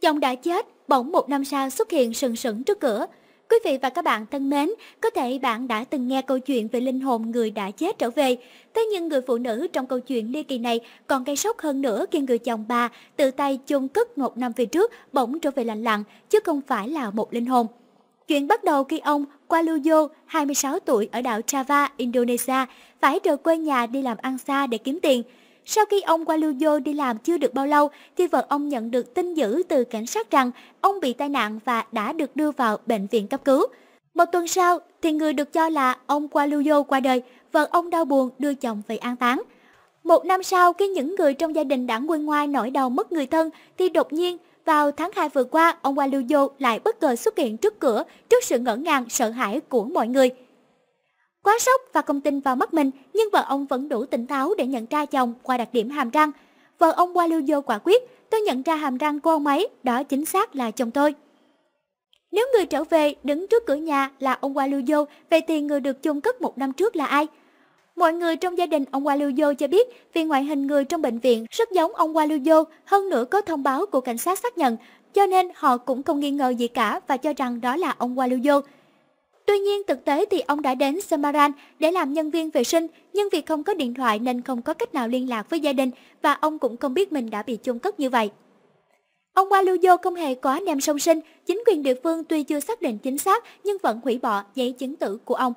Chồng đã chết, bỗng một năm sau xuất hiện sừng sững trước cửa. Quý vị và các bạn thân mến, có thể bạn đã từng nghe câu chuyện về linh hồn người đã chết trở về. Thế nhưng người phụ nữ trong câu chuyện ly kỳ này còn gây sốc hơn nữa khi người chồng bà tự tay chôn cất một năm về trước bỗng trở về lạnh lặng, chứ không phải là một linh hồn. Chuyện bắt đầu khi ông Waluyo, 26 tuổi ở đảo Java, Indonesia, phải rời quê nhà đi làm ăn xa để kiếm tiền. Sau khi ông Waluyo đi làm chưa được bao lâu thì vợ ông nhận được tin dữ từ cảnh sát rằng ông bị tai nạn và đã được đưa vào bệnh viện cấp cứu. Một tuần sau thì người được cho là ông Waluyo qua đời, vợ ông đau buồn đưa chồng về an táng. Một năm sau khi những người trong gia đình đã nguôi ngoai nỗi đau mất người thân thì đột nhiên vào tháng 2 vừa qua ông Waluyo lại bất ngờ xuất hiện trước cửa trước sự ngỡ ngàng sợ hãi của mọi người. Quá sốc và không tin vào mắt mình, nhưng vợ ông vẫn đủ tỉnh táo để nhận ra chồng qua đặc điểm hàm răng. Vợ ông qua lưu vô quả quyết, tôi nhận ra hàm răng của ông ấy, đó chính xác là chồng tôi. Nếu người trở về đứng trước cửa nhà là ông qua lưu vô, vậy thì người được chôn cất một năm trước là ai? Mọi người trong gia đình ông qua Lưu Waluyo cho biết vì ngoại hình người trong bệnh viện rất giống ông qua Lưu Waluyo, hơn nữa có thông báo của cảnh sát xác nhận, cho nên họ cũng không nghi ngờ gì cả và cho rằng đó là ông qua Lưu Waluyo. Tuy nhiên thực tế thì ông đã đến Samaran để làm nhân viên vệ sinh, nhưng vì không có điện thoại nên không có cách nào liên lạc với gia đình và ông cũng không biết mình đã bị chôn cất như vậy. Ông Waluyo không hề có nem song sinh, chính quyền địa phương tuy chưa xác định chính xác nhưng vẫn hủy bỏ giấy chứng tử của ông.